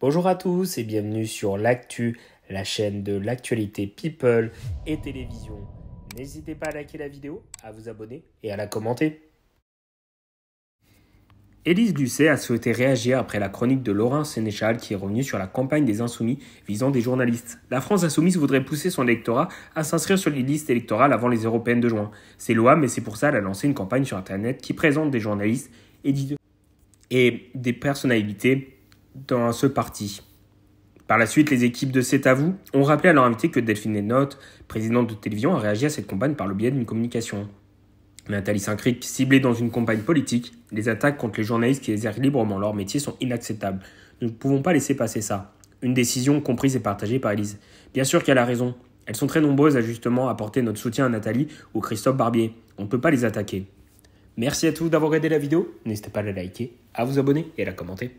Bonjour à tous et bienvenue sur l'actu, la chaîne de l'actualité people et télévision. N'hésitez pas à liker la vidéo, à vous abonner et à la commenter. Élise Lucet a souhaité réagir après la chronique de Laurent Sénéchal qui est revenue sur la campagne des Insoumis visant des journalistes. La France Insoumise voudrait pousser son électorat à s'inscrire sur les listes électorales avant les européennes de juin. C'est loi, mais c'est pour ça qu'elle a lancé une campagne sur Internet qui présente des journalistes et des personnalités dans ce parti. Par la suite, les équipes de C'est à vous ont rappelé à leur invité que Delphine Hénotte, présidente de télévision, a réagi à cette campagne par le biais d'une communication. Nathalie Saint-Cric, ciblée dans une campagne politique, les attaques contre les journalistes qui exercent librement leur métier sont inacceptables. Nous ne pouvons pas laisser passer ça. Une décision comprise et partagée par Elise. Bien sûr qu'elle a raison. Elles sont très nombreuses à justement apporter notre soutien à Nathalie ou Christophe Barbier. On ne peut pas les attaquer. Merci à tous d'avoir aidé la vidéo. N'hésitez pas à la liker, à vous abonner et à la commenter.